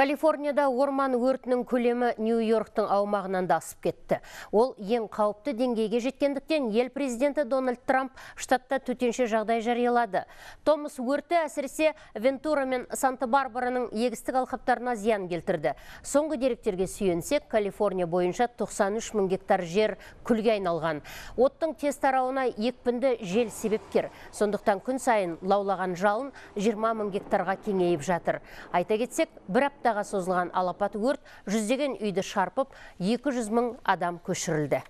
Калифорнияда орман өртінің көлемі Нью-Йорктың аумағынан да асып кетті. Ол ең қауіпті деңгейге жеткендіктен ел президенті Дональд Трамп штатта төтенше жағдай жариялады. Томас өрті әсіресе Вентура мен Санта-Барбараның егістік алқаптарына зиян келтірді. Соңғы деректерге сүйенсек, Калифорния бойынша 93 мың гектар жер күлге айналған. Оттың тез тарауына екпінді жел себепкер. Сондықтан күн сайын лаулаған жалын 20 мың гектарға кеңейіп жатыр. Айта кетсек, бір апта минуттаға созылған алапат өрт жүздеген үйді шарпып 200 мың адам көшірілді